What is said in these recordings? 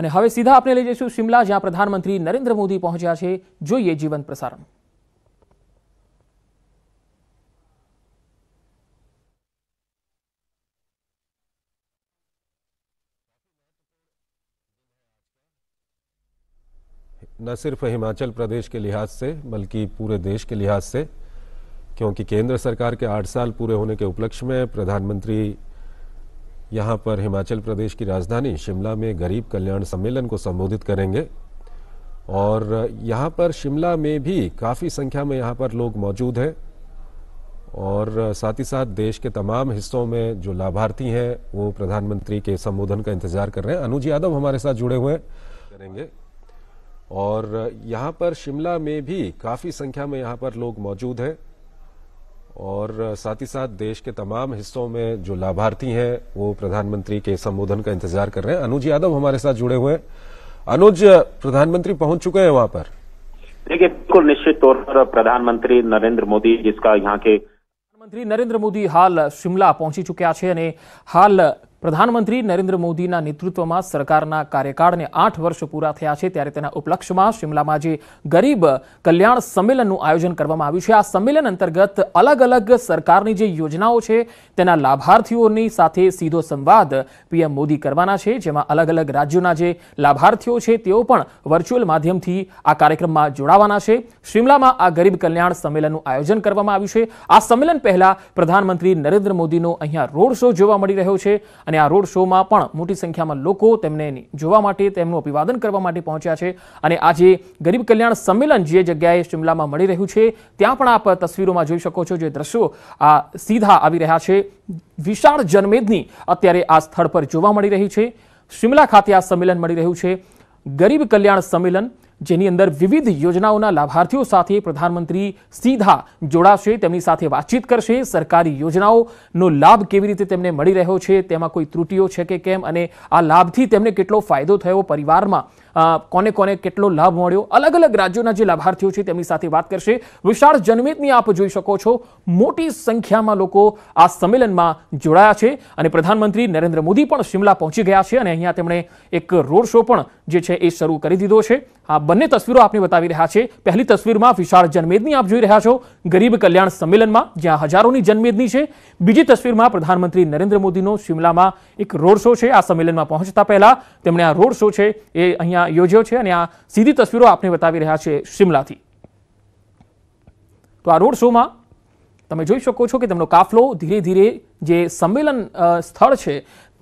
અને હવે સીધા આપણે લઈ જશું शिमला જ્યાં प्रधानमंत्री नरेंद्र मोदी પહોંચ્યા છે જોઈયે જીવન પ્રસારણ ન માત્ર હિમાચલ પ્રદેશ કે لحاظ સે બલકી પૂરે દેશ કે لحاظ સે ક્યોકી કેન્દ્ર સરકાર કે 8 સાલ પૂરે હોને કે ઉપલક્ષ મે प्रधानमंत्री यहाँ पर हिमाचल प्रदेश की राजधानी शिमला में गरीब कल्याण सम्मेलन को संबोधित करेंगे और यहाँ पर शिमला में भी काफ़ी संख्या में यहाँ पर लोग मौजूद हैं और साथ ही साथ देश के तमाम हिस्सों में जो लाभार्थी हैं वो प्रधानमंत्री के संबोधन का इंतजार कर रहे हैं अनुज यादव हमारे साथ जुड़े हुए करेंगे और यहाँ पर शिमला में भी काफ़ी संख्या में यहाँ पर लोग मौजूद हैं और साथ ही साथ देश के तमाम हिस्सों में जो लाभार्थी हैं वो प्रधानमंत्री के संबोधन का इंतजार कर रहे हैं अनुज यादव हमारे साथ जुड़े हुए अनुज प्रधानमंत्री पहुंच चुके हैं वहां पर देखिए बिल्कुल निश्चित तौर पर प्रधानमंत्री नरेंद्र मोदी जिसका यहाँ के प्रधानमंत्री नरेंद्र मोदी हाल शिमला पहुंची चुके છે અને પ્રધાનમંત્રી નરેન્દ્ર મોદીના નેતૃત્વમાં સરકારના કાર્યકાળને આઠ વર્ષ પૂરા થયા છે ત્યારે તેના ઉપલક્ષ્યમાં શિમલામાં જે ગરીબ કલ્યાણ સંમેલનનું આયોજન કરવામાં આવ્યું છે આ સંમેલન અંતર્ગત અલગ અલગ સરકારની જે યોજનાઓ છે તેના લાભાર્થીઓની સાથે સીધો સંવાદ પીએમ મોદી કરવાના છે જેમાં અલગ અલગ રાજ્યોના જે લાભાર્થીઓ છે તેઓ પણ વર્ચ્યુઅલ માધ્યમથી આ કાર્યક્રમમાં જોડાવાના છે શિમલામાં આ ગરીબ કલ્યાણ સંમેલનનું આયોજન કરવામાં આવ્યું છે આ સંમેલન પહેલા પ્રધાનમંત્રી નરેન્દ્ર મોદીનો અહીંયા રોડ શો જોવા મળી રહ્યો છે અને આ રોડ શોમાં પણ મોટી સંખ્યામાં લોકો તેમને જોવા માટે તેમનું અભિવાદન કરવા માટે પહોંચ્યા છે અને આજે ગરીબ કલ્યાણ સંમેલન જે જગ્યાએ શિમલામાં મળી રહ્યું છે ત્યાં પણ આપ તસવીરોમાં જોઈ શકો છો જે દ્રશ્યો આ સીધા આવી રહ્યા છે વિશાળ જનમેદની અત્યારે આ સ્થળ પર જોવા મળી રહી છે શિમલા ખાતે આ સંમેલન મળી રહ્યું છે ગરીબ કલ્યાણ સંમેલન જેની અંદર વિવિધ યોજનાઓના લાભાર્થીઓ સાથે प्रधानमंत्री સીધા જોડાશે તેમની સાથે વાતચીત કરશે સરકારી યોજનાઓનો લાભ કેવી રીતે તેમને મળી રહ્યો છે તેમાં કોઈ તૃતીઓ છે કે કેમ અને આ લાભથી તેમને કેટલો ફાયદો થયો પરિવારમાં કોને કોને કેટલો લાભ મળ્યો અલગ અલગ રાજ્યોના જે લાભાર્થીઓ છે તેમની સાથે વાત કરશે વિશાળ જનમેદની આપ જોઈ શકો છો મોટી સંખ્યામાં લોકો આ સંમેલનમાં જોડાયા છે અને પ્રધાનમંત્રી નરેન્દ્ર મોદી પણ શિમલા પહોંચી ગયા છે અને અહીંયા તેમણે એક રોડ શો પણ જે છે એ શરૂ કરી દીધો છે આ બંને તસવીરો આપને બતાવી રહ્યા છે પહેલી તસવીરમાં વિશાળ જનમેદની આપ જોઈ રહ્યા છો ગરીબ કલ્યાણ સંમેલનમાં જ્યાં હજારોની જનમેદની છે બીજી તસવીરમાં પ્રધાનમંત્રી નરેન્દ્ર મોદીનો શિમલામાં એક રોડ શો છે આ સંમેલનમાં પહોંચતા પહેલા તેમણે આ રોડ શો છે એ અહીંયા યોજો છે અને આ સીધી તસવીરો આપને બતાવી રહ્યા છે શિમલાથી તો આ રોડ શોમાં તમે જોઈ શકો છો કે તેમનો કાફલો ધીરે ધીરે જે સમેલન સ્થળ છે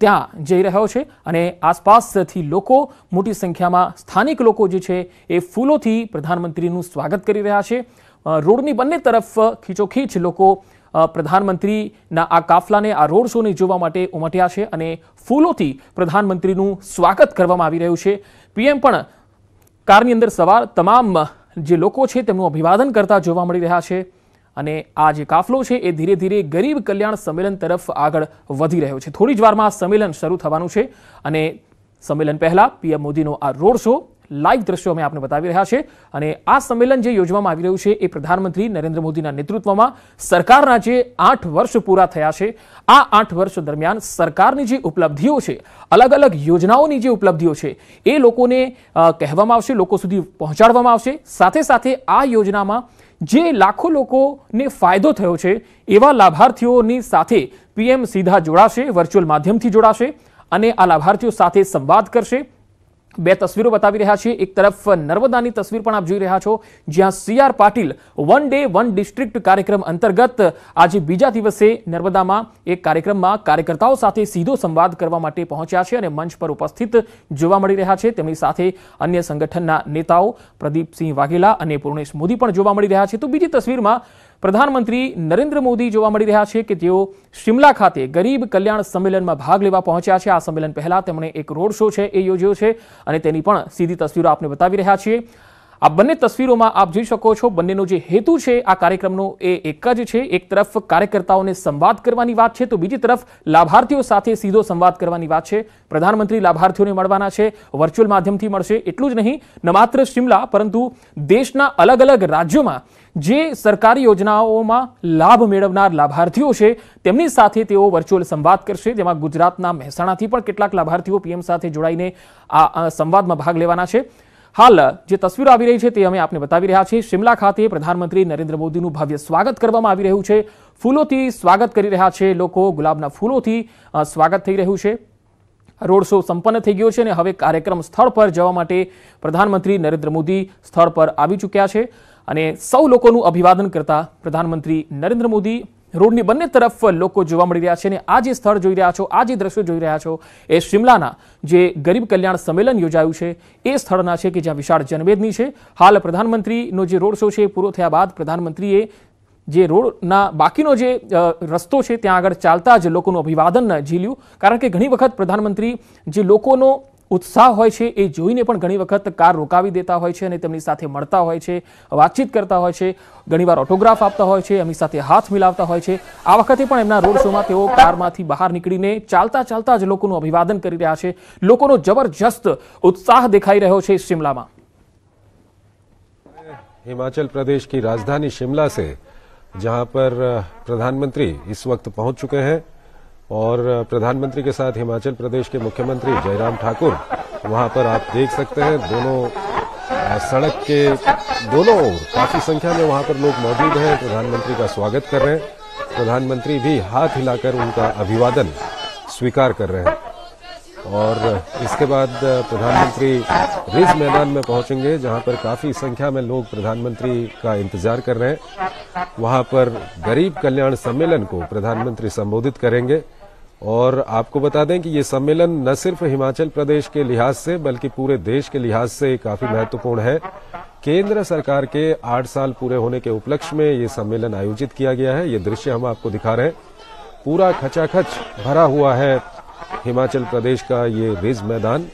ત્યાં જઈ રહ્યો છે અને આસપાસથી લોકો મોટી સંખ્યામાં સ્થાનિક લોકો જે છે એ ફૂલોથી પ્રધાનમંત્રીનું સ્વાગત કરી રહ્યા છે રોડની બંને તરફ ખેંચો ખેંચ લોકો પ્રધાનમંત્રીના આ કાફલાને આ રોડ શોને જોવા માટે ઉમટ્યા છે અને ફૂલોથી પ્રધાનમંત્રીનું સ્વાગત કરવામાં આવી રહ્યું છે પીએમ પણ કારની અંદર સવાર તમામ જે લોકો છે તેમનું અભિવાદન કરતા જોવા મળી રહ્યા છે અને આ જે કાફલો છે એ ધીરે ધીરે ગરીબ કલ્યાણ સંમેલન તરફ આગળ વધી રહ્યો છે થોડી જ વારમાં સંમેલન શરૂ થવાનું છે અને સંમેલન પહેલાં પીએમ મોદીનો આ રોડ શો લાઈવ દ્રશ્યોમાં આપણે બતાવિયે રહ્યા છે અને આ સંમેલન જે યોજનામાં આવી રહ્યું છે એ પ્રધાનમંત્રી નરેન્દ્ર મોદીના નેતૃત્વમાં સરકારના જે 8 વર્ષ પૂરા થયા છે આ 8 વર્ષ દરમિયાન સરકારની જે ઉપલબ્ધિઓ છે અલગ અલગ યોજનાઓની જે ઉપલબ્ધિઓ છે એ લોકોને કહેવામાં આવશે લોકો સુધી પહોંચાડવામાં આવશે સાથે સાથે આ યોજનામાં જે લાખો લોકોને ફાયદો થયો છે એવા લાભાર્થીઓની સાથે પીએમ સીધા જોડાશે વર્ચ્યુઅલ માધ્યમથી જોડાશે અને આ લાભાર્થીઓ સાથે સંવાદ કરશે બે તસવીરો બતાવી રહ્યા છીએ એક તરફ નર્મદાની તસવીર પણ આપ જોઈ રહ્યા છો જ્યાં C R Patil one day one district કાર્યક્રમ અંતર્ગત આજે બીજા દિવસે નર્મદામાં એક કાર્યક્રમમાં કાર્યકર્તાઓ સાથે સીધો સંવાદ કરવા માટે પહોંચ્યા છે અને મંચ પર ઉપસ્થિત જોવા મળી રહ્યા છે તેમની સાથે અન્ય સંગઠનના નેતાઓ પ્રદીપસિંહ વાઘેલા અને પૂર્ણેશ મોદી પણ જોવા મળી રહ્યા છે તો બીજી તસવીરમાં પ્રધાનમંત્રી નરેન્દ્ર મોદી જોવા મળી રહ્યા છે કે તેઓ શિમલા ખાતે ગરીબ કલ્યાણ સંમેલનમાં ભાગ લેવા પહોંચ્યા છે આ સંમેલન પહેલાં તેમણે એક રોડ શો છે એ યોજ્યો છે અને તેની પણ સીધી તસવીરો આપને બતાવી રહ્યા છીએ આ બંને તસવીરોમાં આપ જોઈ શકો છો બંનેનો જે હેતુ છે આ કાર્યક્રમનો એ એક જ છે એક તરફ કાર્યકર્તાઓને સંવાદ કરવાની વાત છે તો બીજી તરફ લાભાર્થીઓ સાથે સીધો સંવાદ કરવાની વાત છે પ્રધાનમંત્રી લાભાર્થીઓને મળવાના છે વર્ચ્યુઅલ માધ્યમથી મળશે એટલું જ નહીં ન માત્ર શિમલા પરંતુ દેશના અલગ અલગ રાજ્યોમાં જે સરકારી યોજનાઓમાં લાભ મેળવનાર લાભાર્થીઓ છે તેમની સાથે તેઓ વર્ચ્યુઅલ સંવાદ કરશે જેમાં ગુજરાતના મહેસાણાથી પણ કેટલાક લાભાર્થીઓ પીએમ સાથે જોડાઈને આ સંવાદમાં ભાગ લેવાના છે હાલ જે તસવીરો આવી રહી છે તે અમે આપને બતાવી રહ્યા છીએ શિમલા ખાતે પ્રધાનમંત્રી નરેન્દ્ર મોદીનું ભવ્ય સ્વાગત કરવામાં આવી રહ્યું છે ફૂલોથી સ્વાગત કરી રહ્યા છે લોકો ગુલાબના ફૂલોથી સ્વાગત થઈ રહ્યું છે રોડ શો સંપન્ન થઈ ગયો છે અને હવે કાર્યક્રમ સ્થળ પર જવા માટે પ્રધાનમંત્રી નરેન્દ્ર મોદી સ્થળ પર આવી ચૂક્યા છે અને સૌ લોકોનું અભિવાદન કરતા પ્રધાનમંત્રી નરેન્દ્ર મોદી રોડની બંને તરફ લોકો જોવા મળી રહ્યા છે અને આ જે સ્થળ જોઈ રહ્યા છો આ જે દ્રશ્યો જોઈ રહ્યા છો એ શિમલાના જે ગરીબ કલ્યાણ સંમેલન યોજાયું છે એ સ્થળના છે કે જ્યાં વિશાળ જનમેદની છે હાલ પ્રધાનમંત્રીનો જે રોડ શો છે પૂરો થયા બાદ પ્રધાનમંત્રીએ જે રોડના બાકીનો જે રસ્તો છે ત્યાં આગળ ચાલતા જ લોકોનું અભિવાદન ઝીલ્યું કારણ કે ઘણી વખત પ્રધાનમંત્રી જે લોકોનો ઉત્સાહ હોય છે એ જોઈને પણ ઘણી વખત કાર રોકાવી દેતા હોય છે અને તેમની સાથે મળતા હોય છે વાતચીત કરતા હોય છે ઘણીવાર ઓટોગ્રાફ આપતા હોય છે એમની સાથે હાથ મિલાવતા હોય છે આ વખતે પણ એમના રોડ શો માં તેઓ કારમાંથી બહાર નીકળીને ચાલતા ચાલતા જ લોકોનું અભિવાદન કરી રહ્યા છે લોકોનો જબરજસ્ત ઉત્સાહ દેખાઈ રહ્યો છે શિમલામાં હિમાચલ પ્રદેશની રાજધાની શિમલા સે જ્યાં પર પ્રધાનમંત્રી ઈસવત પહોંચ ચુકે છે और प्रधानमंत्री के साथ हिमाचल प्रदेश के मुख्यमंत्री जयराम ठाकुर वहां पर आप देख सकते हैं दोनों सड़क के दोनों ओर काफी संख्या में वहां पर लोग मौजूद हैं प्रधानमंत्री का स्वागत कर रहे हैं प्रधानमंत्री भी हाथ हिलाकर उनका अभिवादन स्वीकार कर रहे हैं और इसके बाद प्रधानमंत्री रिज मैदान में पहुंचेंगे जहां पर काफी संख्या में लोग प्रधानमंत्री का इंतजार कर रहे हैं वहां पर गरीब कल्याण सम्मेलन को प्रधानमंत्री संबोधित करेंगे और आपको बता दें कि ये सम्मेलन न सिर्फ हिमाचल प्रदेश के लिहाज से बल्कि पूरे देश के लिहाज से काफी महत्वपूर्ण है केंद्र सरकार के आठ साल पूरे होने के उपलक्ष्य में ये सम्मेलन आयोजित किया गया है ये दृश्य हम आपको दिखा रहे हैं पूरा खचाखच भरा हुआ है हिमाचल प्रदेश का ये रिज मैदान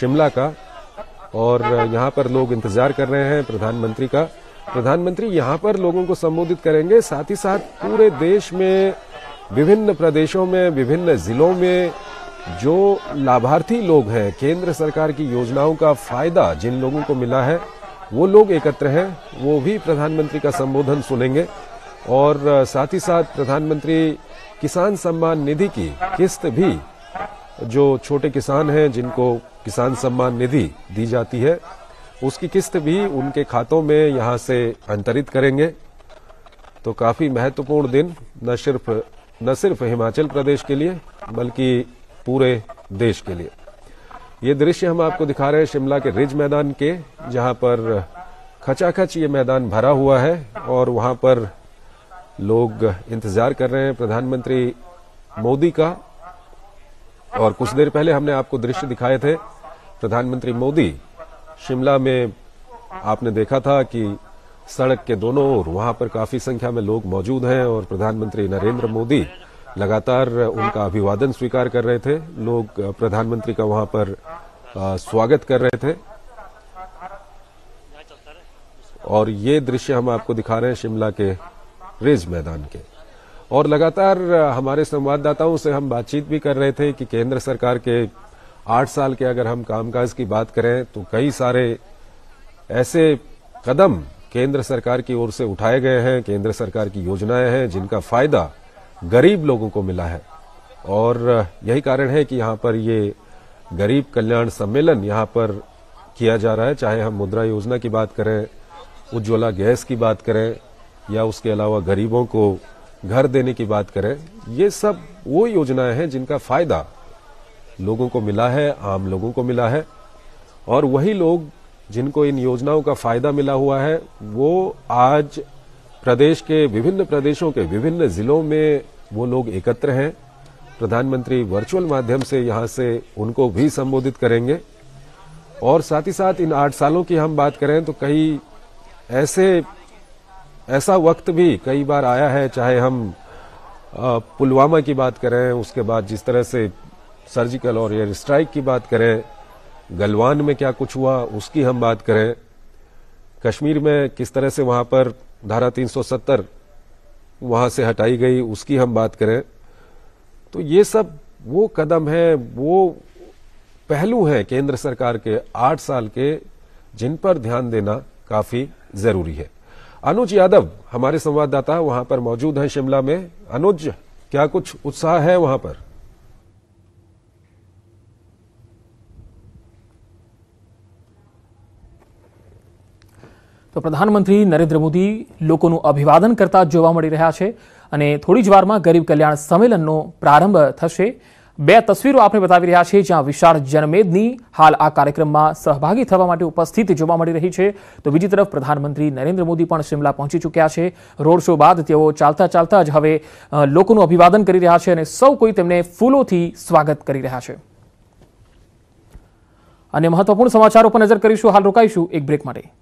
शिमला का और यहाँ पर लोग इंतजार कर रहे हैं प्रधानमंत्री का प्रधानमंत्री यहाँ पर लोगों को संबोधित करेंगे साथ ही साथ पूरे देश में विभिन्न प्रदेशों में विभिन्न जिलों में जो लाभार्थी लोग हैं केंद्र सरकार की योजनाओं का फायदा जिन लोगों को मिला है वो लोग एकत्र हैं वो भी प्रधानमंत्री का संबोधन सुनेंगे और साथ ही साथ प्रधानमंत्री किसान सम्मान निधि की किस्त भी जो छोटे किसान हैं जिनको किसान सम्मान निधि दी जाती है उसकी किस्त भी उनके खातों में यहाँ से अंतरित करेंगे तो काफी महत्वपूर्ण दिन न सिर्फ न सिर्फ हिमाचल प्रदेश के लिए बल्कि पूरे देश के लिए ये दृश्य हम आपको दिखा रहे हैं शिमला के रिज मैदान के जहां पर खचाखच ये मैदान भरा हुआ है और वहां पर लोग इंतजार कर रहे हैं प्रधानमंत्री मोदी का और कुछ देर पहले हमने आपको दृश्य दिखाए थे प्रधानमंत्री मोदी शिमला में आपने देखा था कि सड़क के दोनों ओर वहां पर काफी संख्या में लोग मौजूद हैं और प्रधानमंत्री नरेंद्र मोदी लगातार उनका अभिवादन स्वीकार कर रहे थे लोग प्रधानमंत्री का वहां पर स्वागत कर रहे थे और ये दृश्य हम आपको दिखा रहे हैं शिमला के रिज मैदान के और लगातार हमारे संवाददाताओं से हम बातचीत भी कर रहे थे कि केंद्र सरकार के आठ साल के अगर हम कामकाज की बात करें तो कई सारे ऐसे कदम केंद्र सरकार की ओर से उठाए गए हैं केंद्र सरकार की योजनाएं हैं जिनका फायदा गरीब लोगों को मिला है और यही कारण है कि यहाँ पर ये गरीब कल्याण सम्मेलन यहाँ पर किया जा रहा है चाहे हम मुद्रा योजना की बात करें उज्ज्वला गैस की बात करें या उसके अलावा गरीबों को घर देने की बात करें ये सब वो योजनाएं हैं जिनका फायदा लोगों को मिला है आम लोगों को मिला है और वही लोग जिनको इन योजनाओं का फायदा मिला हुआ है वो आज प्रदेश के विभिन्न प्रदेशों के विभिन्न जिलों में वो लोग एकत्र हैं प्रधानमंत्री वर्चुअल माध्यम से यहाँ से उनको भी संबोधित करेंगे और साथ ही साथ इन आठ सालों की हम बात करें तो कई ऐसे ऐसा वक्त भी कई बार आया है चाहे हम पुलवामा की बात करें उसके बाद जिस तरह से सर्जिकल और एयर स्ट्राइक की बात करें गलवान में क्या कुछ हुआ उसकी हम बात करें कश्मीर में किस तरह से वहां पर धारा 370 वहां से हटाई गई उसकी हम बात करें तो ये सब वो कदम है वो पहलू हैं केंद्र सरकार के आठ साल के जिन पर ध्यान देना काफी जरूरी है अनुज यादव हमारे संवाददाता वहां पर मौजूद हैं शिमला में अनुज क्या कुछ उत्साह है वहां पर તો પ્રધાનમંત્રી નરેન્દ્ર મોદી લોકોનું અભિવાદન કરતા જોવા મળી રહ્યા છે અને થોડી જ વારમાં ગરીબ કલ્યાણ સંમેલનનો પ્રારંભ થશે બે તસવીરો આપણે બતાવી રહ્યા છીએ જ્યાં વિશાળ જનમેદની હાલ આ કાર્યક્રમમાં સહભાગી થવા માટે ઉપસ્થિત જોવા મળી રહી છે તો બીજી તરફ પ્રધાનમંત્રી નરેન્દ્ર મોદી પણ શિમલા પહોંચી ચૂક્યા છે રોડ શો બાદ તેઓ ચાલતા ચાલતા જ હવે લોકોનું અભિવાદન કરી રહ્યા છે અને સૌ કોઈ તેમને ફૂલોથી સ્વાગત કરી રહ્યા છે અને મહત્વપૂર્ણ સમાચારો પર નજર કરીશું હાલ રોકાઈશું એક બ્રેક માટે